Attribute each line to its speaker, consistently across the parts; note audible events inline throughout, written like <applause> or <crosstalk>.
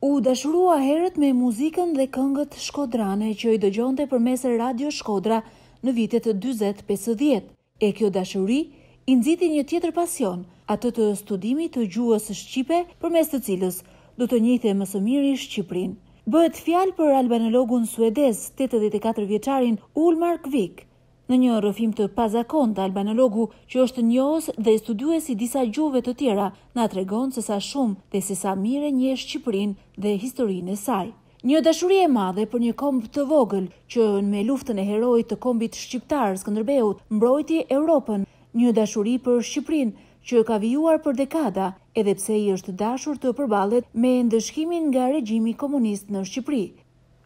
Speaker 1: U dashurua herët me muzikën dhe këngët shkodrane që i dëgjonte përmes Radio Shkodra në vitet 40-50. E kjo dashuri i nxiti një tjetër pasion, atë të studimit të gjuhës shqipe, përmes të cilës do të njihte më së miri Shqipërinë. Bëhet fjalë për albanologun suedez, 84 vjeçarin Ulmar Kvik, Në një rëfim të pazakon të albanologu që është njohës dhe studiues i disa gjuve të tjera, na tregon se sa shumë dhe se sa mire një Shqiprin dhe historinë e saj. Një dashuri e madhe për një komb të vogël që me luftën e heroit të kombit shqiptar Skënderbeut mbrojti Europën, një dashuri për Shqiprin që ka vijuar për dekada edhe pse i është dashur të përbalet me ndëshkimin nga regjimi komunist në Shqipëri.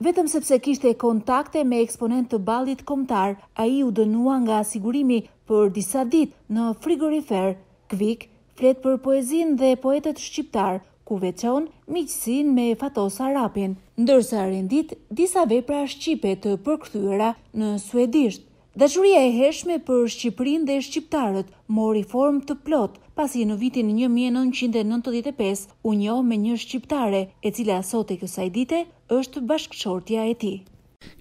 Speaker 1: Vetëm sepse kishte kontakte me eksponent të balit komtar, a i u dënua nga asigurimi për disa dit në frigorifer, kvik, flet për poezin dhe poetet shqiptar, ku veçon miqësin me Fatosa Arapin, ndërsa rendit disa vepra shqipe të përkthyera në suedisht. Dashuria e heshme për Shqipërinë dhe shqiptarët mori formë të plot pasi në vitin 1995 u njoh me një shqiptare, e cila sot e kësaj dite është bashkëshortja e tij.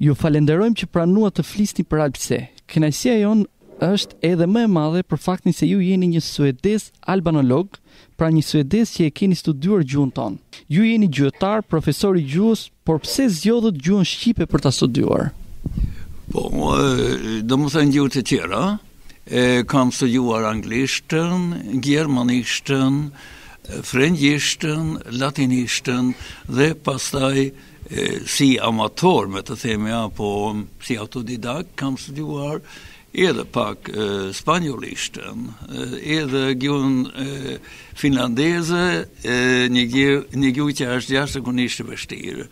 Speaker 2: Ju falenderojmë që pranua të flisni për Alpse. Kënajsia jon është edhe më e madhe për faktin se ju jeni një suedes albanolog, pra një suedes që e keni studuar gjuhën tonë. Ju jeni gjuhëtar, profesor i gjuhës, por pse zgjodhët gjuhën shqipe për ta studuar?
Speaker 3: Po, do më thënë gjurë të tjera, e, kam studuar anglishtën, germanishtën, frengjishtën, latinishtën dhe pastaj e, si amator, me të themi, po si autodidak, kam studuar edhe pak spanjolishtën, edhe gjuhën finlandese, e, një gjuhë që është jashtë kërë një shtë vështirë.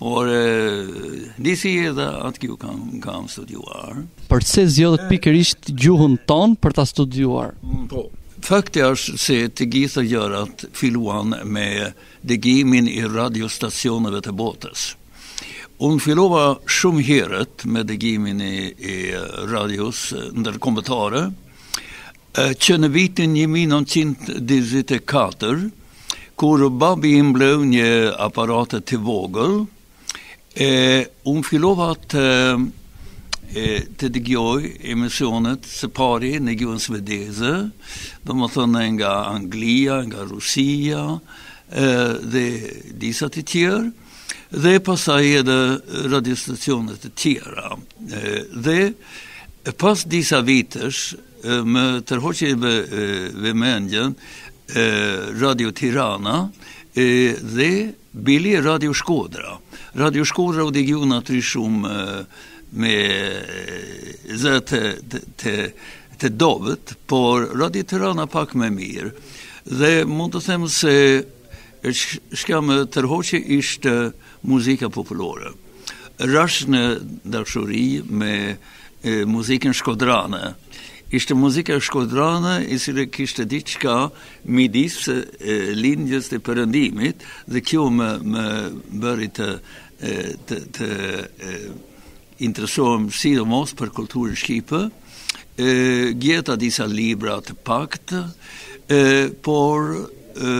Speaker 3: Por e, nisi edhe atë kjo kam, kam studiuar.
Speaker 2: Për se zjodhët pikërisht gjuhën tonë për ta studiuar? Mm, po,
Speaker 3: fakti është se të gjithë gjërat filluan me dëgjimin i radiostacioneve të botës. Unë fillova shumë herët me dëgjimin i, i radios ndërkombëtare, që në vitin 1924, kur babi imbleu një aparatet të vogël, Eh, eh, eh, till filovat tedi gjoj emisionet separi negion svedeze, domaton enga Anglia, enga Russia, eh, de disa titier. Det passar passerade radiostationen Tera. Det pass dessa viters möter hoci vid mängen Radio Tirana. Det Bili Radio Shkodra. Radio Shkodra u digju në aty shumë me zë të, të, por Radio Tirana pak me mirë. Dhe mund të them se shka me ishte muzika populore. Rash në dashuri me muzikën shkodrane, Ishte muzika shkodrane, i si kishte ditë që ka midis e, lindjës të përëndimit dhe kjo më, më bëri të, e, të, të e, interesohem si mos për kulturën Shqipë. E, gjeta disa libra të pakt, e, por e,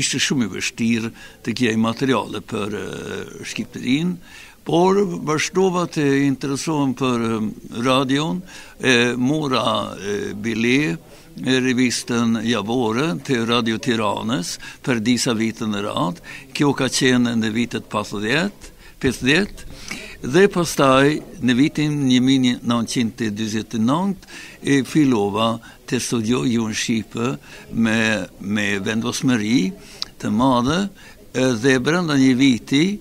Speaker 3: ishte shumë i vështirë të kjej materiale për Shqipërinë por vazhdova të interesohem për um, radion, e mora e, bile, e revistën javore të Radio Tiranës për disa vitën në rad, kjo ka qenë në vitet 50, 50 dhe pastaj në vitin 1929 e filova të studioj ju në Shqipë me, me vendosmëri të madhe dhe brenda një viti e,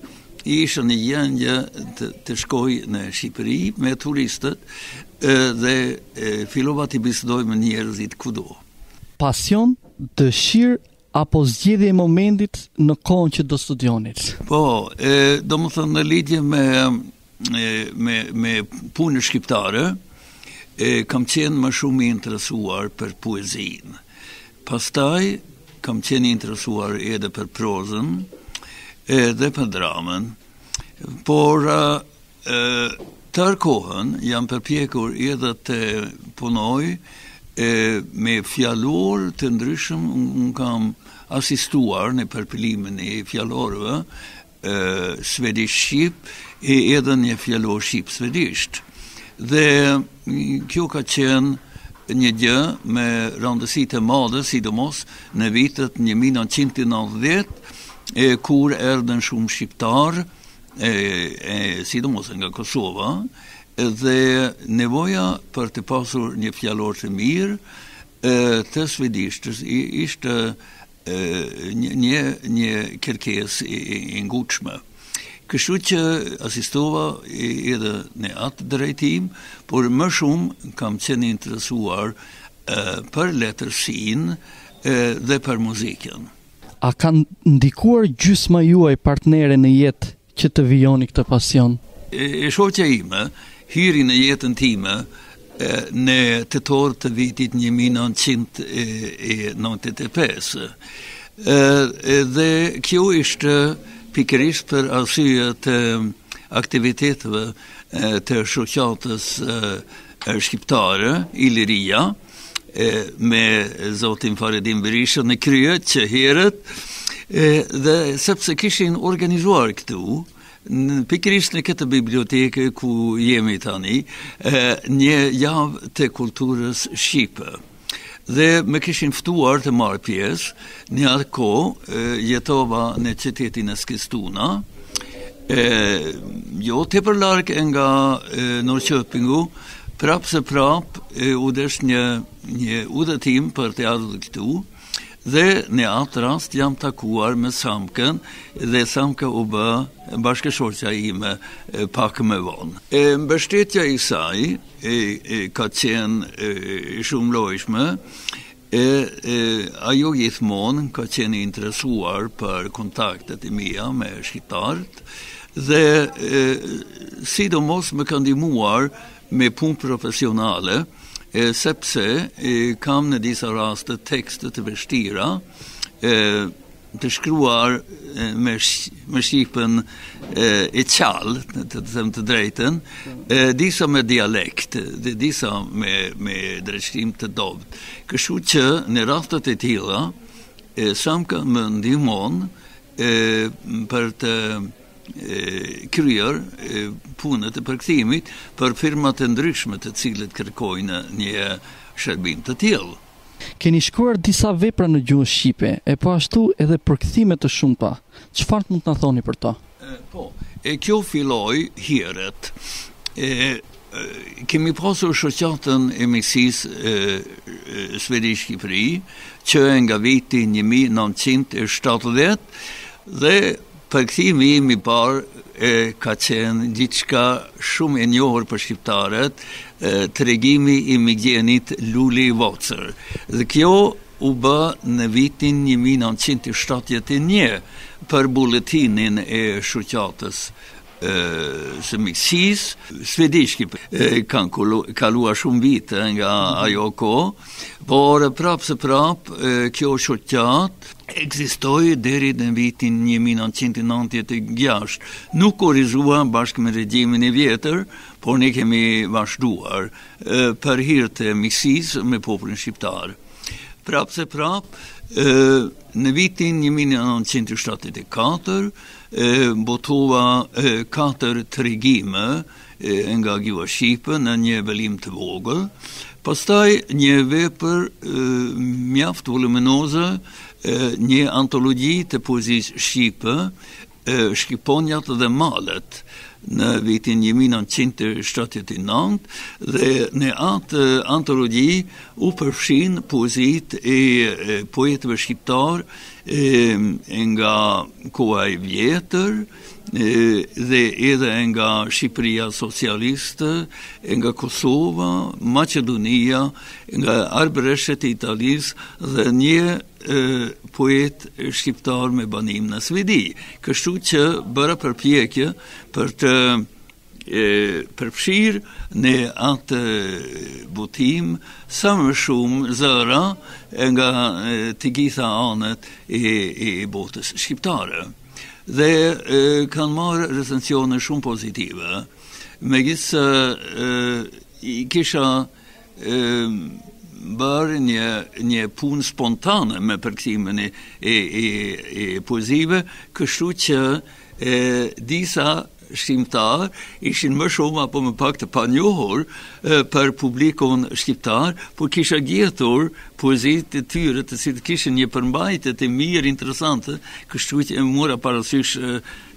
Speaker 3: ishë një gjendje të, të shkoj në Shqipëri me turistët dhe e, filova të bisdoj me njerëzit kudo.
Speaker 2: Pasion, dëshirë apo zgjidhje e momentit në kohën që do studionit?
Speaker 3: Po, e, do më thënë në lidhje me, e, me, me punë shqiptare, e, kam qenë më shumë i interesuar për poezinë. Pastaj, kam qenë i interesuar edhe për prozën, edhe për dramën, por uh, kohën, jam përpjekur edhe të punoj me fjallor të ndryshëm, unë kam asistuar në përpilimin e fjallorëve, svedisht shqip e edhe një fjallor shqip svedisht. Dhe kjo ka qenë një gjë me rëndësit e madhe, sidomos në vitet 1990, e kur erdhen shumë shqiptar e, e sidomos nga Kosova dhe nevoja për të pasur një fjalor të mirë e, të svedishtës ishte një një një kërkes i, i, i ngutshme kështu që asistova i, edhe në atë drejtim por më shumë kam qenë interesuar e, për letërsinë dhe për muzikën
Speaker 2: a kanë ndikuar gjysma juaj partnere në jetë që të vijoni këtë pasion?
Speaker 3: E, e shoqja ime, hyri në jetën time e, në të torë të vitit 1995 e, dhe kjo ishte pikërisht për asyja të aktivitetëve të shoqatës shqiptare, iliria, e, me Zotin Faredin Berisha në kryet që herët, e, dhe sepse kishin organizuar këtu, në pikërisht në këtë bibliotekë ku jemi tani, e, një javë të kulturës Shqipë dhe me kishin ftuar të marr pjesë një atë ko jetova në qytetin e Skistuna e, jo të për nga e, Norqëpingu Prapë se prapë e udesh një, një udetim për të adhë këtu dhe në atë rast jam takuar me Samken dhe Samke u bë bashkë ime pak me vonë. E mbështetja i saj e, e, ka qenë e, shumë lojshme e, e ajo gjithmon ka qenë interesuar për kontaktet i mija me shqitartë dhe e, sidomos më këndimuar med Pumpprofessionale. Eh, sepse eh, kan dessa raste texter till verstira. Eh, det skroar eh, med, med skipen eh, i tjall, till drejten. Eh, dessa med dialekt, dessa med, med det skrimte dobt. Kashutje, när rastet är tila, eh, samka med dimon, eh, per te, kryer punët e përkthimit për firmat e ndryshme të cilët kërkojnë një shërbim të tillë.
Speaker 2: Keni shkuar disa vepra në gjuhën shqipe, e po ashtu edhe përkthime të shumta. Çfarë mund të na thoni për to?
Speaker 3: Po, e kjo filloi hieret. E, kemi pasur shoqatën e mësis e, e, Kipri që e nga viti 1970 dhe Përkëtimi im i parë ka qenë gjithka shumë e njohër për shqiptarët, të regimi i migjenit Luli Vocër. Dhe kjo u bë në vitin 1971 për buletinin e shuqatës së miksis. Svedishki kanë kalua shumë vite nga ajo ko, por prapë se prapë kjo shuqatë ekzistoi deri në vitin 1996. Nuk korizua bashkë me regjimin e vjetër, por ne kemi vazhduar për hirë të misis me popërin shqiptar Prapë se prapë, në vitin 1974, botova katër të regjime nga Gjua Shqipë në një velim të vogë, pastaj një vepër mjaft voluminozë, një antologi të pozis Shqipë, Shqiponjat dhe Malet, në vitin 1979 dhe në atë antologi u përfshin pozit e poetëve shqiptar nga kuaj vjetër dhe edhe nga Shqipëria socialiste, nga Kosova, Macedonia, nga Arbëreshet e Italis dhe një e, poet shqiptar me banim në Svedi. Kështu që bëra përpjekje për të e, përpshirë në atë botim sa më shumë zëra nga të gjitha anët e, e botës Shqiptare dhe kanë marë recensione shumë pozitive. Me gjithë i kisha bërë një, një punë spontane me përkëtimin e, e, e, e pozitive, kështu që e, disa shqiptar, ishin më shumë apo më pak të panjohur për publikun shqiptar, por kisha gjetur poezitë të tyre të cilat kishin një përmbajtje të mirë interesante, kështu që e mora parasysh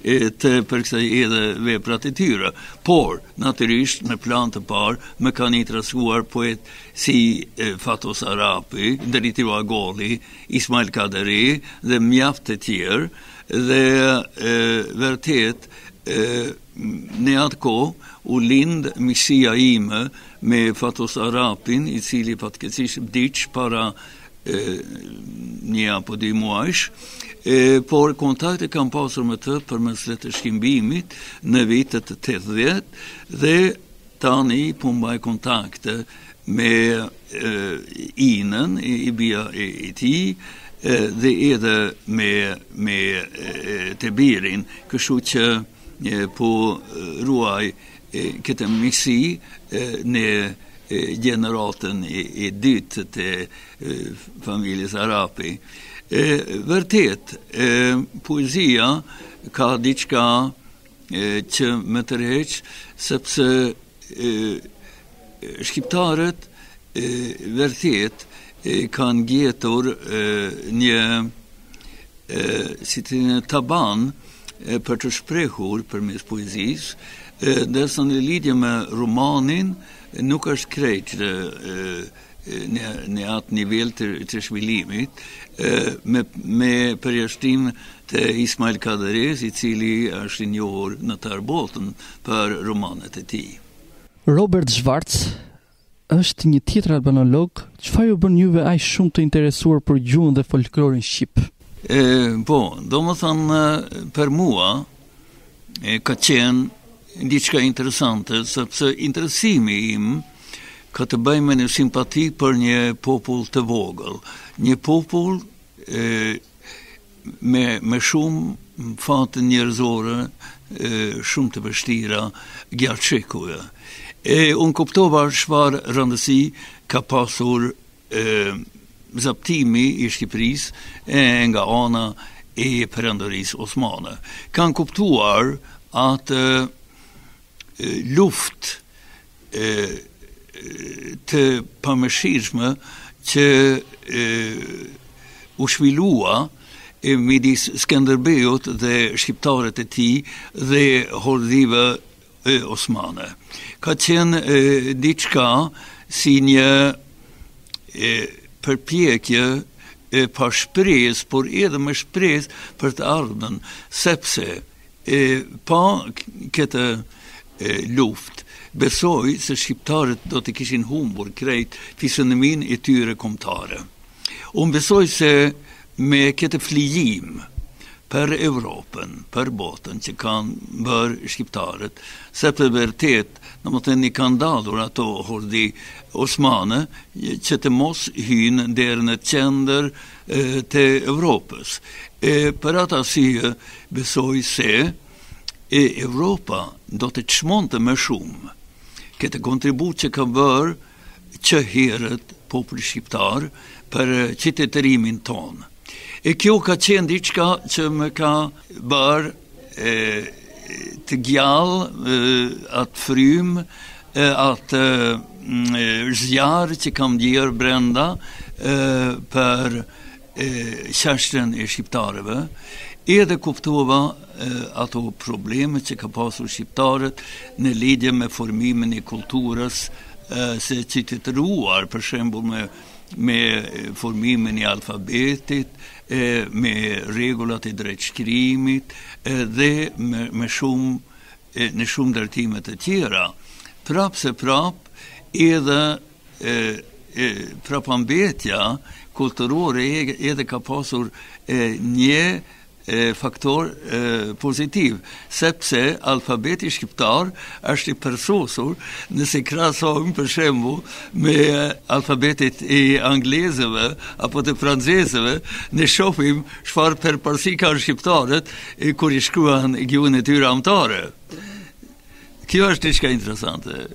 Speaker 3: të për edhe veprat e tyre. Por natyrisht në plan të parë më kanë interesuar poet si Fatos Arapi, Deriti Agoli, Ismail Kadri dhe mjaft të tjerë dhe e, vërtet në atë ko u lindë misia ime me Fatos Arapin, i cili fatkecish bdicë para e, një apo di muajsh, e, por kontakte kam pasur me të për mësle të shkimbimit në vitet të të djetë, dhe tani pëmbaj po kontakte me e, inën, i, i bia e, i ti, dhe edhe me, me e, të birin, këshu që po ruaj këtë mësi në gjeneratën e, e dytë të familjes Arapi. E, vërtet, e, poezia ka diçka që më tërheq, sepse e, shqiptarët e, vërtet e, kanë gjetur e, një e, si të në taban për të shprehur për mes poezis, dhe së në lidhje me romanin, nuk është krejt në, në atë nivel të, të shvillimit, me, me përjashtim të Ismail Kaderes, i cili është njohur në të botën për romanet e ti.
Speaker 2: Robert Zhvartës, është një tjetër albanolog, që fa ju bën juve aj shumë të interesuar për gjuhën dhe folklorin Shqipë?
Speaker 3: E, po, do më thënë, për mua, e, ka qenë një qëka interesante, sepse interesimi im ka të bëjmë me një simpati për një popull të vogël. Një popull e, me, me shumë fatë njërzore, e, shumë të vështira, gjatë shekuja. E, unë kuptova shfarë rëndësi ka pasur zaptimi i Shqipëris e nga ona e përëndëris Osmanë. Kanë kuptuar atë luft e, të përmëshishme që e, u shvillua e midis Skënderbeut dhe shqiptarët e tij dhe hordhive e osmane. Ka qenë diçka si një e, përpjekje e pa shpres, por edhe me shpres për të ardhmen, sepse e, pa këtë e, luft, besoj se shqiptarët do të kishin humbur krejt fisionimin e tyre komtare. Unë besoj se me këtë flijim, për Evropën, për botën që kanë bërë shqiptarët, se për vërtet, në më të një kanë dadur ato hordi Osmanë, që të mos hynë dherë në qender të Evropës. E për ata si besoj se e Evropa do të qmonte të më shumë këtë kontribut që ka bërë që herët populli shqiptarë për qitetërimin tonë. E kjo ka qenë diqka që më ka bërë të gjallë, atë frymë, atë mm, zjarë që kam djerë brenda e, për qashtën e shqiptareve, edhe kuptova e, ato probleme që ka pasur shqiptaret në lidje me formimin e kulturës, e, se që të ruar, për shembu me me formimin e alfabetit, e, me rregullat e drejtshkrimit dhe me, me shumë në shumë ndërtime të tjera. Prap se prap edhe e, e prapambetja kulturore edhe ka pasur e, një e, faktor e, pozitiv, sepse alfabeti shqiptar është i përsosur nëse krasohim për shembu me alfabetit i anglezëve apo të francezëve ne shofim shfar për përsi ka shqiptarët e, kur i shkruan gjuhën e tyre amtare. Kjo është diçka interesante.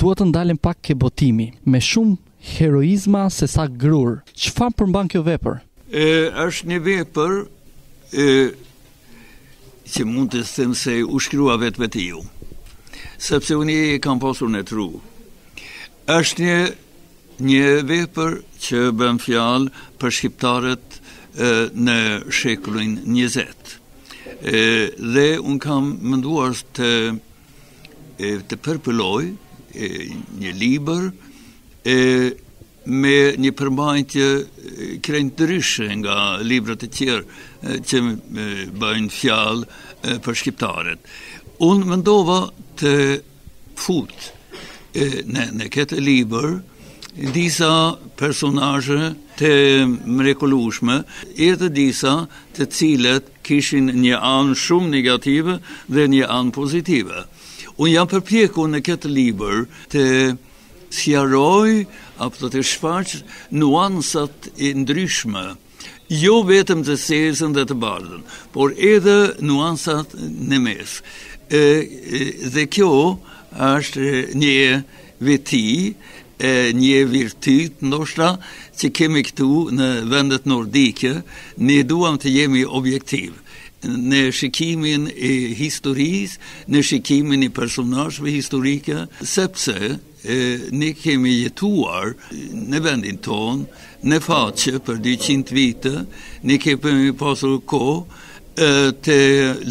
Speaker 2: Duhet të ndalen pak ke botimi, me shumë heroizma se sa grur. Që fa përmban kjo vepër?
Speaker 3: është një vepër që mund të them se u shkrua vetë vetë ju, sepse unë i kam posur në tru. është një, një vepër që bën fjalë për shqiptarët në shekullin njëzet. Dhe unë kam mënduar të, të përpëloj një liber e, me një përmbajtje krejt ndryshe nga librat e tjerë që bëjnë fjalë për shqiptarët. Unë mendova të fut në, në këtë libër disa personazhe të mrekullueshme, edhe disa të cilët kishin një anë shumë negative dhe një anë pozitive. Unë jam përpjeku në këtë libër të sjaroj apo të të shfaqë nuansat e ndryshme, jo vetëm të sesën dhe të bardën, por edhe nuansat në mes. Dhe kjo është një veti, një virtyt ndoshta, që kemi këtu në vendet nordike, ne duham të jemi objektivë në shikimin e historisë, në shikimin e personazhëve historike, sepse ne kemi jetuar në vendin ton në faqe për 200 vite, ne kemi pasur ko të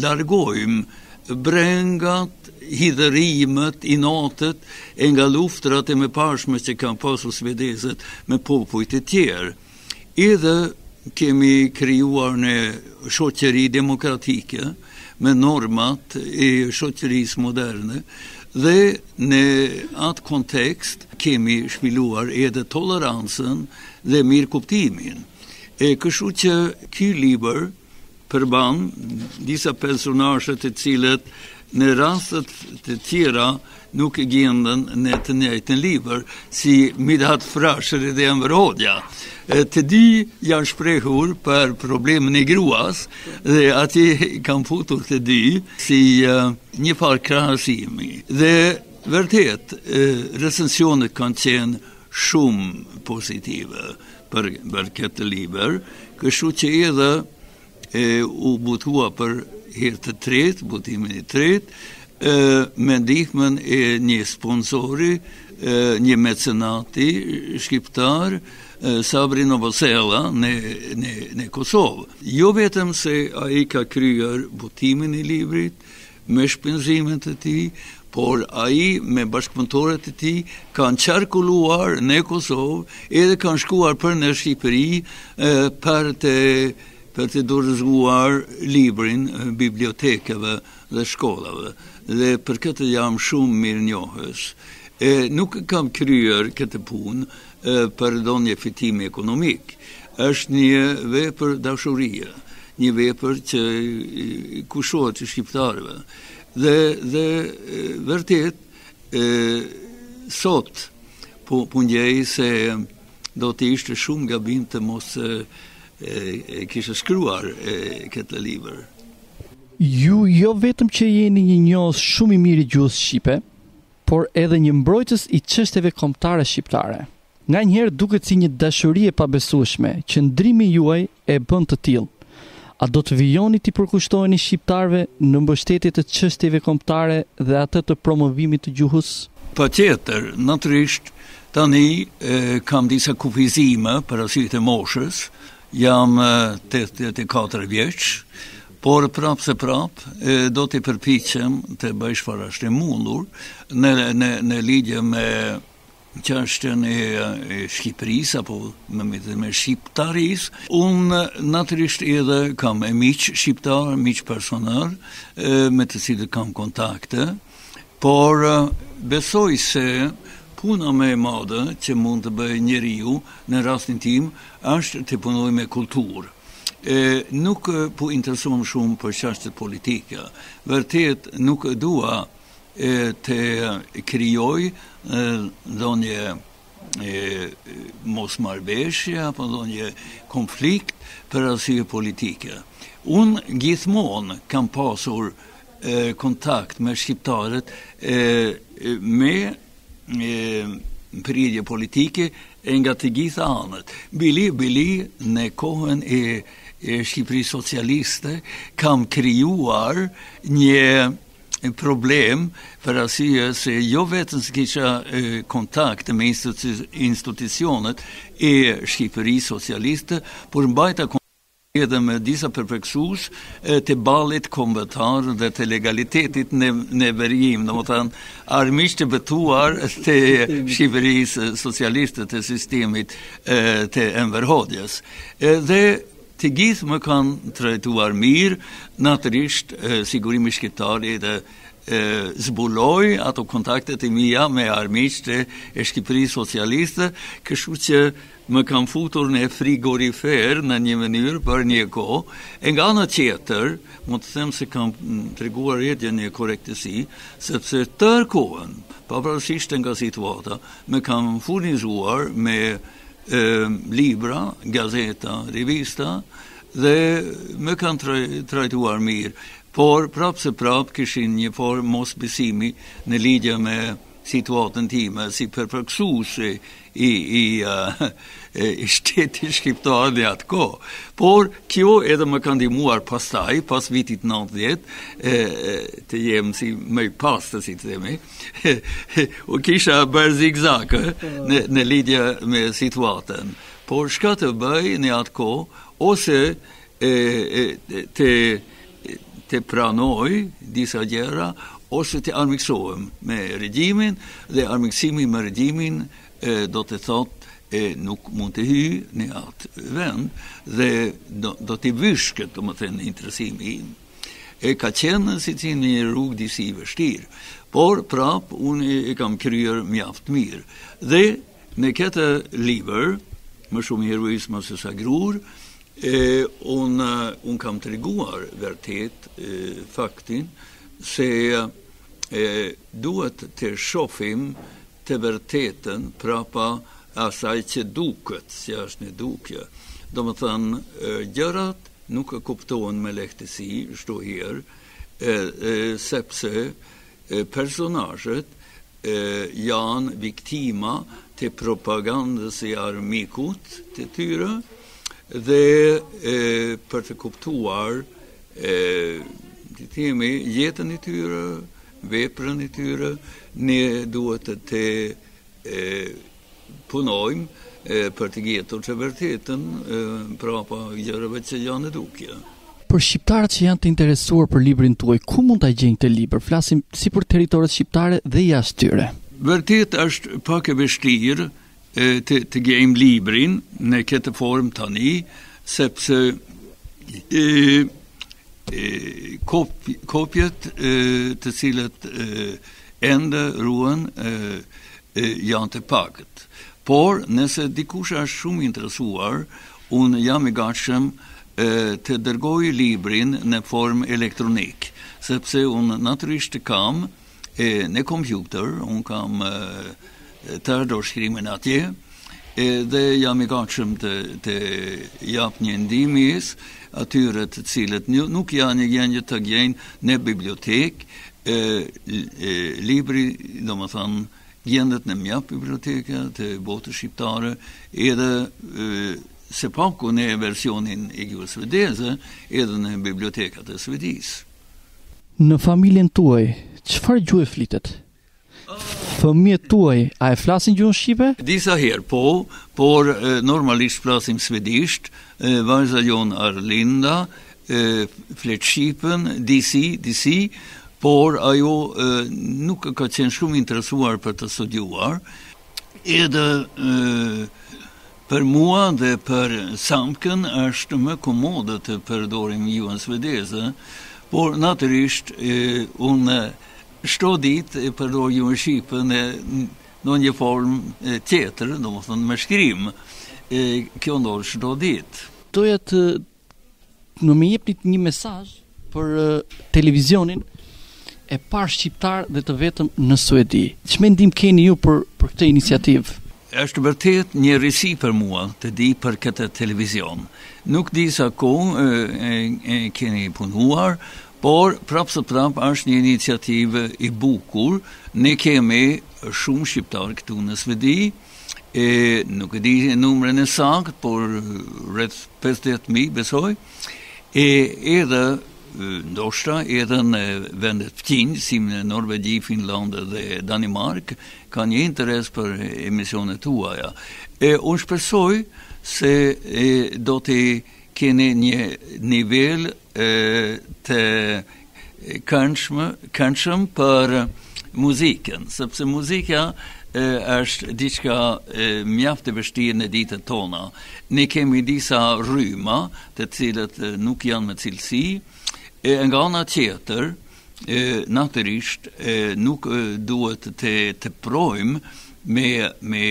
Speaker 3: largojmë brengat, hidërimet, inatet, e nga luftrat e me pashme që kanë pasur svedeset me popujt e tjerë. Edhe kemi kryuar në shoqeri demokratike, me normat e shoqeris moderne, dhe në atë kontekst kemi shpiluar edhe tolerancën dhe mirë kuptimin. E këshu që ky liber përban disa personashe të cilët në rastët të tjera nuk gjendën në të njëjtën libër si Midhat Frashëri dhe Enver Hoxha. Të dy janë shprehur për problemin e gruas dhe aty kam futur të dy si një farë krahësimi. Dhe vërtet, recensionet kanë qenë shumë pozitive për, për këtë liber, kështu që edhe e, u butua për herë të tretë, butimin e tretë, me ndihmën e një sponsori, një mecenati shqiptar, Sabri Novosella në në në Kosovë. Jo vetëm se ai ka kryer botimin e librit me shpenzimet e tij, por ai me bashkëpunëtorët e tij kanë qarkulluar në Kosovë edhe kanë shkuar për në Shqipëri për të për të dorëzuar librin bibliotekave dhe shkollave dhe për këtë jam shumë mirë njohës. E, nuk kam kryer këtë punë për do një fitimi ekonomik. është një vepër dashurie, një vepër që kushohet të shqiptarëve. Dhe, dhe vërtet, e, sot, po punjej se do të ishte shumë gabim të mos e, e, kishe këtë liber
Speaker 2: ju jo vetëm që jeni një njohës shumë i mirë i gjuhës shqipe, por edhe një mbrojtës i çështeve komptare shqiptare. Nga njerë duke duket si një dashuri e pabesueshme që ndrimi juaj e bën të tillë. A do të vijoni ti përkushtoheni Shqiptarve në mbështetje të çështeve komptare dhe atë të promovimit të gjuhës?
Speaker 3: Po tjetër, natyrisht tani e, kam disa kufizime për arsye të moshës. Jam 84 vjeç por prapë se prapë do të përpichem të bëjsh e mundur në, në, në lidhje me qashtën e, e Shqipëris, apo me me, me Shqiptaris, unë natërisht edhe kam e miqë Shqiptar, miqë personar, e, me të cilë kam kontakte, por besoj se puna me e madhe që mund të bëjë njeri ju në rastin tim, është të punoj me kulturë nuk po interesuam shumë për qashtet politike. Vërtet, nuk dua të kryoj dhonje e, mos marveshje apo dhonje konflikt për asyje politike. Unë gjithmonë kam pasur kontakt me shqiptarët me pridje politike e nga të gjitha anët. Bili, bili në kohën e e Shqipëri socialiste, kam kryuar një problem për asyë se jo vetën së kisha kontakt me institucionet e Shqipëri socialiste, por mbajta kontakt edhe me disa përpëksush të balit kombëtar dhe të legalitetit në verjim, në më tanë, armisht të betuar të Shqipërisë socialistët të sistemit të emberhodjes. Dhe të gjithë më kanë të rejtuar mirë, në sigurimi shkiptari dhe e, zbuloj ato kontaktet e mija me armisht e Shkipëri socialiste, këshu që më kanë futur në frigorifer në një mënyrë për një ko, e nga në qeter, më të themë se kanë të reguar jetë një korektisi, sepse tërkohen, pa prasishtë nga situata, më kanë furnizuar me shkitali, libra, gazeta, revista, dhe më kanë trajtuar mirë, por prapë se prapë këshin një formë mos besimi në ligja me situatën time, si përpërkësus i, i, eh, <laughs> i, uh, i shtetit shqiptarë dhe atë ko. Por, kjo edhe më kanë dimuar pas pas vitit 90, e, eh, të jemë si me pas të si të demi, <laughs> u kisha bërë zikzakë eh, në, në lidja me situatën. Por, shka të bëj në atë ko, ose e, e, të, të pranoj disa gjera, ose të armiksohem me regjimin dhe armiksimi me regjimin do të thot e nuk mund të hy në atë vend dhe do, të vysh këtë më thënë interesimi im. E ka qenë si që një rrugë disi vështirë, por prap unë e kam kryer mjaftë mirë. Dhe në këtë liber, më shumë heroismë se sa grurë, unë un un kam vërtet faktin se e, duhet të shofim të vërtetën prapa asaj që duket, që është një dukje. Do më thënë, gjërat nuk e kuptohen me lehtësi, shto herë, sepse e, personajet e, janë viktima të propagandës i armikut të tyre, dhe për të kuptuar e, të temi jetën i tyre, veprën e tyre, ne duhet të punojmë për të gjetur që vërtetën prapa gjërëve që janë edukja.
Speaker 2: Për shqiptarët që janë të interesuar për librin të uaj, ku mund të gjenjë të libër? Flasim si për teritorët shqiptare dhe jashtë tyre.
Speaker 3: Vërtet është pak e vështirë të, të gjenjë librin në këtë form tani, sepse kopjet e, të cilët e, ende ruen e, e, janë të pakët. Por, nëse dikush është shumë interesuar, unë jam i gashëm të dërgojë librin në form elektronik, sepse unë naturisht të kam e, në kompjuter, unë kam e, të ardo shkrimin atje, e, dhe jam i gatshëm të, të japë një ndimis, e, atyre të cilët nuk janë një gjenjë të gjenjë në bibliotekë, e, e, libri, do më thanë, gjendet në mjap biblioteke të botë shqiptare, edhe e, se paku në versionin e gjurë svedeze, edhe në bibliotekat e svedisë.
Speaker 2: Në familjen tuaj, qëfar gjuhë flitet? fëmijët tuaj a e flasin gjuhën shqipe?
Speaker 3: Disa herë po, por normalisht flasim svedisht, vajza jon Arlinda e flet shqipën, DC, por ajo e, nuk ka qenë shumë interesuar për të studiuar. Edhe e, për mua dhe për Samkën është më komode të përdorim juën svedese, por natyrisht unë shto dit e përdoj ju në Shqipë në në një formë tjetër, në më thënë me shkrim, kjo ndorë shto dit.
Speaker 2: Toja të në me jepnit një mesaj për televizionin e par shqiptar dhe të vetëm në Suedi. Që me ndim keni ju për, për këte iniciativë? është
Speaker 3: vërtet një risi për mua të di për këtë televizion. Nuk di sa kohë e, e, e keni punuar, por prapë së prapë është një iniciativë i bukur, ne kemi shumë shqiptarë këtu në Svedi, e nuk e di numrin e sakt, por rrët 50000 besoj. E edhe ndoshta edhe në vendet të si në Norvegji, Finland dhe Danimark kanë një interes për emisionet ja. E unë shpresoj se do të keni një nivel të kënçmë, këndshëm për muzikën, sepse muzika e, është diçka mjaftë e vështirë në ditët tona. Ne kemi disa rryma të cilët nuk janë me cilësi, e nga ona tjetër, e e nuk duhet të të provojmë me me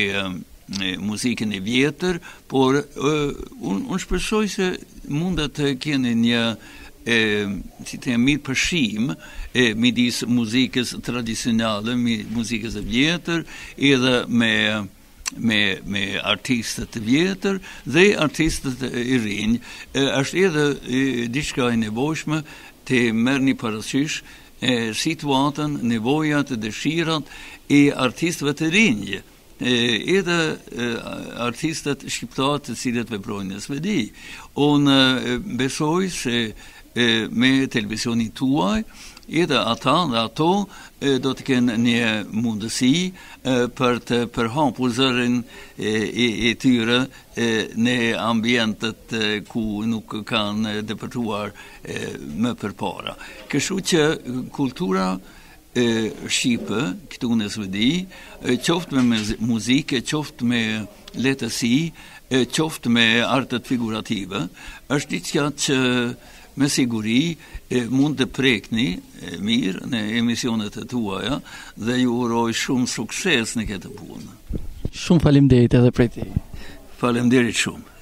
Speaker 3: muzikën e vjetër, por uh, unë un shpesoj se mundat të kene një e, si të jemi përshim e, midis muzikës tradicionale, muzikës e vjetër, edhe me me me artistët të vjetër dhe artistët e rinj, është edhe diçka e nevojshme të merrni parasysh situatën, nevojat, dëshirat e artistëve të rinj edhe artistët shqiptarë të cilët veprojnë në Svedi. Un besoj se me televizionin tuaj edhe ata dhe ato do të kenë një mundësi për të përhapur zërin e e tyre në ambientet ku nuk kanë depërtuar më përpara. Këshu që kultura e shipë këtu në Sudi, Qoftë çoft me muzikë, Qoftë çoft me letësi, e çoft me artët figurative, është diçka që me siguri e mund të prekni e mirë në emisionet e tuaja dhe ju uroj shumë sukses në këtë punë.
Speaker 2: Shumë faleminderit edhe për këtë.
Speaker 3: Faleminderit shumë.